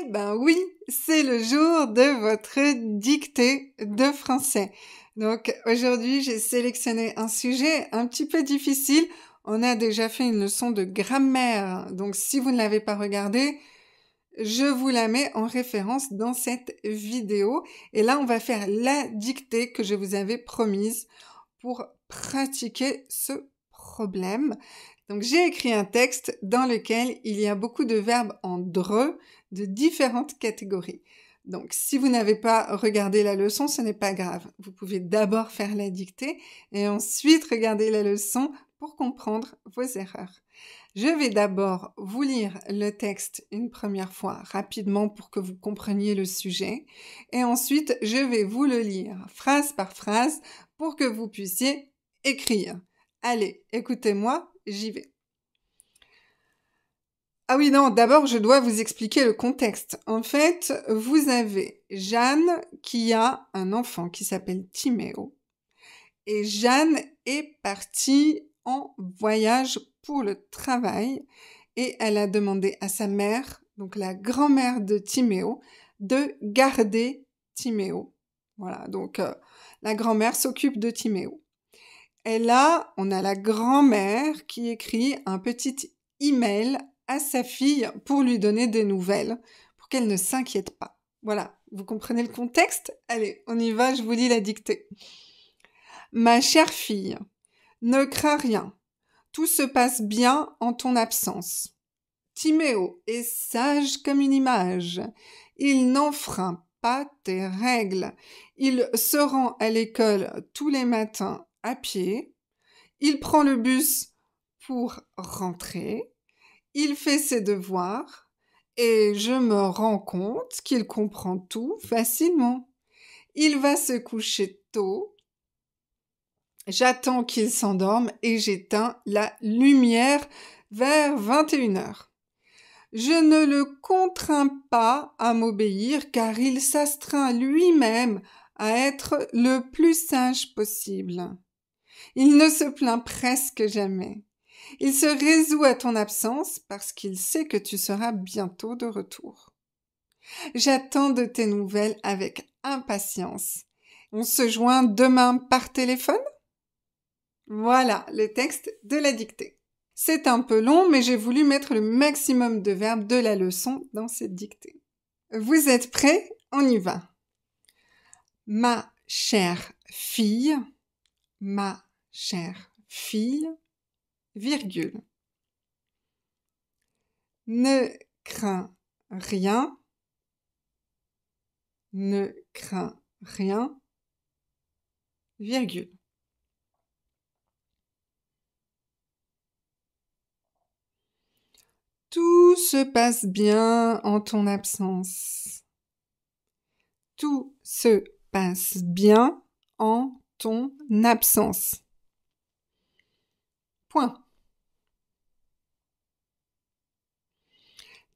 Eh ben oui, c'est le jour de votre dictée de français. Donc aujourd'hui, j'ai sélectionné un sujet un petit peu difficile. On a déjà fait une leçon de grammaire, donc si vous ne l'avez pas regardé, je vous la mets en référence dans cette vidéo. Et là, on va faire la dictée que je vous avais promise pour pratiquer ce problème. Donc j'ai écrit un texte dans lequel il y a beaucoup de verbes en dre de différentes catégories. Donc si vous n'avez pas regardé la leçon, ce n'est pas grave. Vous pouvez d'abord faire la dictée et ensuite regarder la leçon pour comprendre vos erreurs. Je vais d'abord vous lire le texte une première fois rapidement pour que vous compreniez le sujet et ensuite je vais vous le lire phrase par phrase pour que vous puissiez écrire. Allez, écoutez-moi, j'y vais. Ah oui, non, d'abord, je dois vous expliquer le contexte. En fait, vous avez Jeanne qui a un enfant qui s'appelle Timéo. Et Jeanne est partie en voyage pour le travail et elle a demandé à sa mère, donc la grand-mère de Timéo, de garder Timéo. Voilà, donc euh, la grand-mère s'occupe de Timéo. Et là, on a la grand-mère qui écrit un petit email à sa fille pour lui donner des nouvelles, pour qu'elle ne s'inquiète pas. Voilà, vous comprenez le contexte Allez, on y va, je vous dis la dictée. Ma chère fille, ne crains rien. Tout se passe bien en ton absence. Timéo est sage comme une image. Il n'enfreint pas tes règles. Il se rend à l'école tous les matins à pied, il prend le bus pour rentrer, il fait ses devoirs, et je me rends compte qu'il comprend tout facilement. Il va se coucher tôt, j'attends qu'il s'endorme et j'éteins la lumière vers 21 heures. Je ne le contrains pas à m'obéir car il s'astreint lui-même à être le plus sage possible. Il ne se plaint presque jamais. Il se résout à ton absence parce qu'il sait que tu seras bientôt de retour. J'attends de tes nouvelles avec impatience. On se joint demain par téléphone Voilà le texte de la dictée. C'est un peu long, mais j'ai voulu mettre le maximum de verbes de la leçon dans cette dictée. Vous êtes prêts On y va. Ma chère fille, ma chère fille, virgule. Ne crains rien, ne crains rien, virgule. Tout se passe bien en ton absence. Tout se passe bien en ton absence.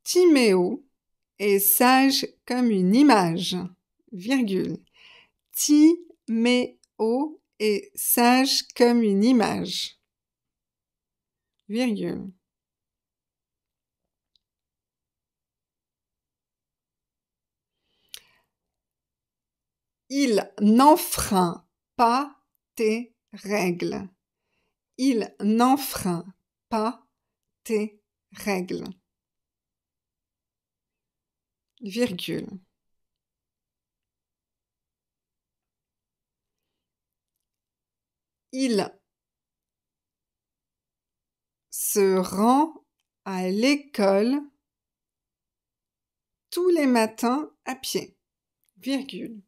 Timéo est sage comme une image, virgule. Timéo est sage comme une image, virgule. Il n'enfreint pas tes règles il n'enfreint pas tes règles. Virgule. Il se rend à l'école tous les matins à pied. Virgule.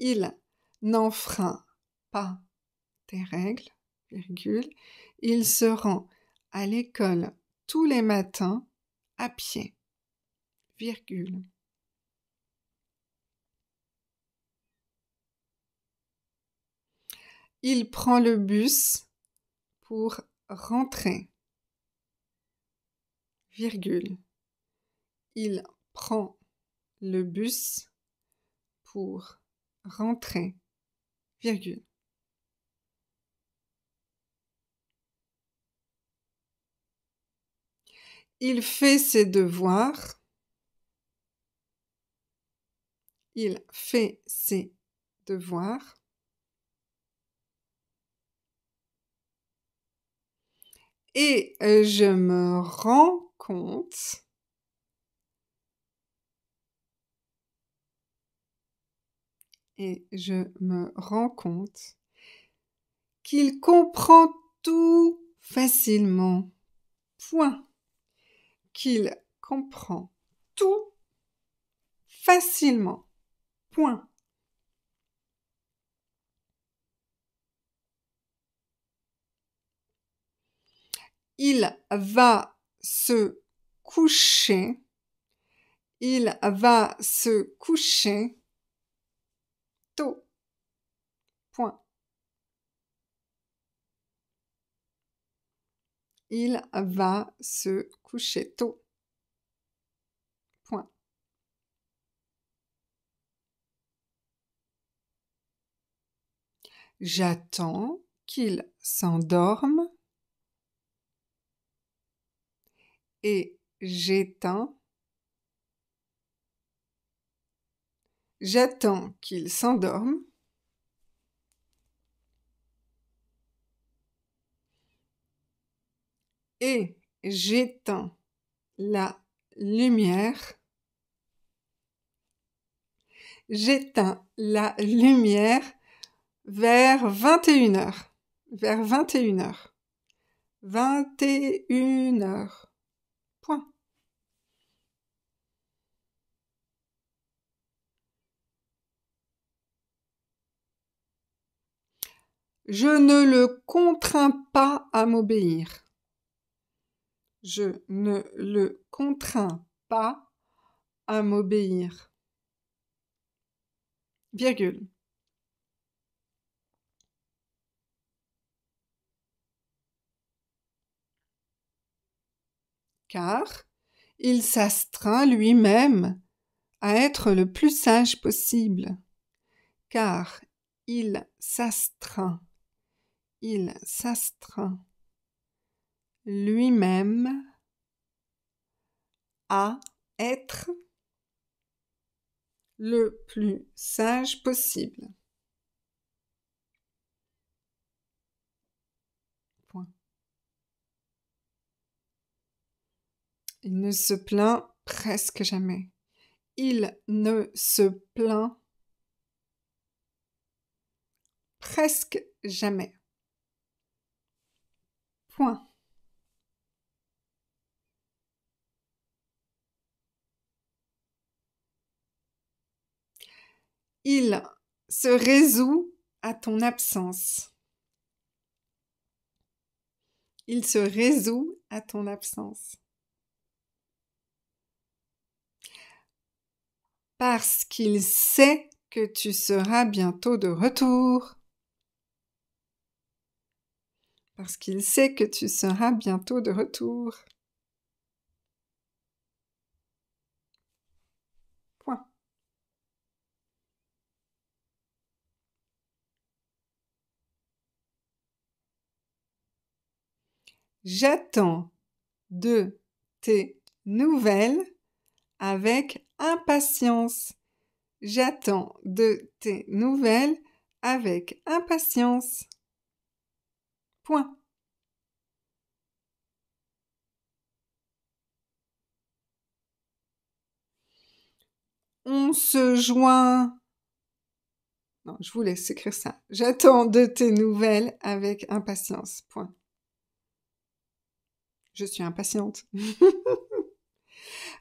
Il n'enfreint pas tes règles il se rend à l'école tous les matins à pied. Virgule. Il prend le bus pour rentrer. Virgule. Il prend le bus pour rentrer. Virgule. Il fait ses devoirs. Il fait ses devoirs. Et je me rends compte et je me rends compte qu'il comprend tout facilement. Point qu'il comprend tout facilement. Point. Il va se coucher. Il va se coucher tôt. Point. Il va se coucher tôt. Point. J'attends qu'il s'endorme et j'éteins. J'attends qu'il s'endorme et j'éteins la lumière. J'éteins la lumière vers 21h. Vers 21h. 21h. Point. Je ne le contrains pas à m'obéir je ne le contrains pas à m'obéir. Virgule. Car il s'astreint lui-même à être le plus sage possible. Car il s'astreint. Il s'astreint lui-même à être le plus sage possible. Il ne se plaint presque jamais. Il ne se plaint presque jamais. Point. Il se résout à ton absence. Il se résout à ton absence. Parce qu'il sait que tu seras bientôt de retour. Parce qu'il sait que tu seras bientôt de retour. J'attends de tes nouvelles avec impatience. J'attends de tes nouvelles avec impatience. Point. On se joint. Non, je vous laisse écrire ça. J'attends de tes nouvelles avec impatience. Point. Je suis impatiente.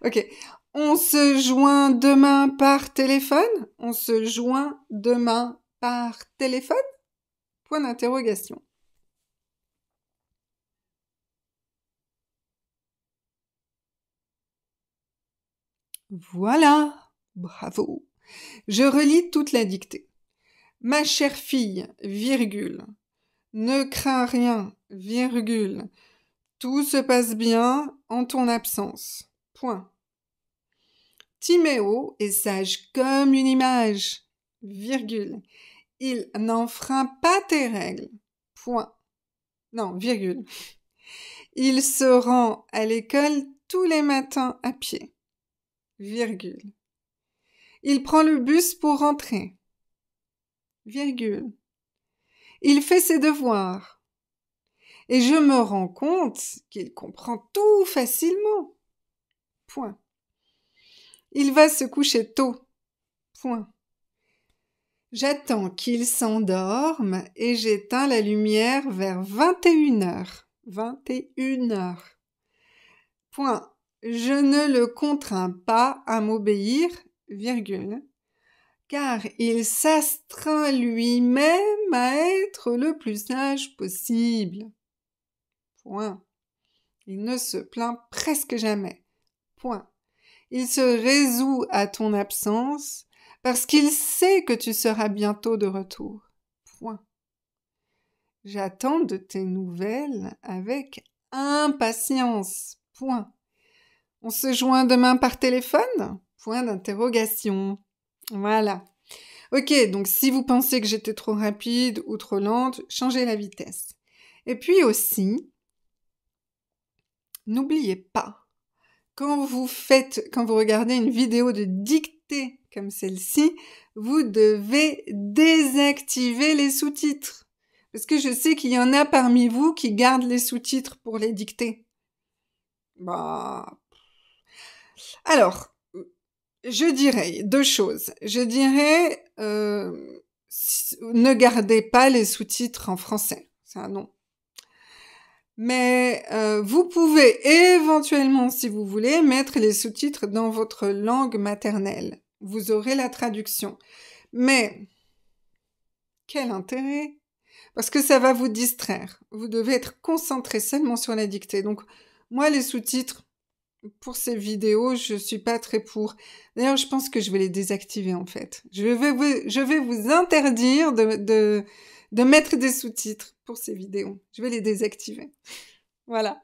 ok. On se joint demain par téléphone On se joint demain par téléphone Point d'interrogation. Voilà, bravo. Je relis toute la dictée. Ma chère fille, virgule, ne crains rien, virgule, tout se passe bien en ton absence. Point. Timéo est sage comme une image. Virgule. Il n'enfreint pas tes règles. Point. Non, virgule. Il se rend à l'école tous les matins à pied. Virgule. Il prend le bus pour rentrer. Virgule. Il fait ses devoirs et je me rends compte qu'il comprend tout facilement. Point. Il va se coucher tôt. Point. J'attends qu'il s'endorme et j'éteins la lumière vers 21h. 21h. Point. Je ne le contrains pas à m'obéir, virgule, car il s'astreint lui-même à être le plus sage possible. Il ne se plaint presque jamais. Il se résout à ton absence parce qu'il sait que tu seras bientôt de retour. J'attends de tes nouvelles avec impatience. On se joint demain par téléphone Point d'interrogation. Voilà. Ok, donc si vous pensez que j'étais trop rapide ou trop lente, changez la vitesse. Et puis aussi, N'oubliez pas, quand vous faites, quand vous regardez une vidéo de dictée comme celle-ci, vous devez désactiver les sous-titres. Parce que je sais qu'il y en a parmi vous qui gardent les sous-titres pour les dicter. Bah. Alors, je dirais deux choses. Je dirais, euh, ne gardez pas les sous-titres en français. C'est un non mais euh, vous pouvez éventuellement, si vous voulez, mettre les sous-titres dans votre langue maternelle. Vous aurez la traduction. Mais quel intérêt Parce que ça va vous distraire. Vous devez être concentré seulement sur la dictée. Donc, moi, les sous-titres, pour ces vidéos, je ne suis pas très pour. D'ailleurs, je pense que je vais les désactiver en fait. Je vais vous, interdire de de mettre des sous-titres pour ces vidéos. Je vais les désactiver. voilà.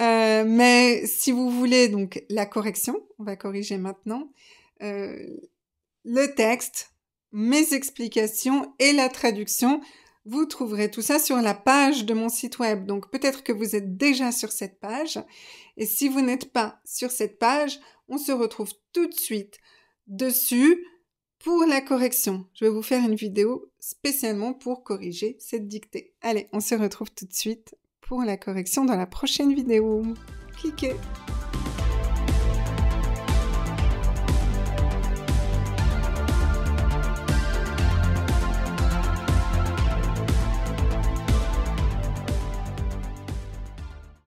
Euh, mais si vous voulez donc la correction, on va corriger maintenant euh, le texte, mes explications et la traduction. Vous trouverez tout ça sur la page de mon site web. Donc peut-être que vous êtes déjà sur cette page. Et si vous n'êtes pas sur cette page, on se retrouve tout de suite dessus pour la correction. Je vais vous faire une vidéo spécialement pour corriger cette dictée. Allez, on se retrouve tout de suite pour la correction dans la prochaine vidéo. Cliquez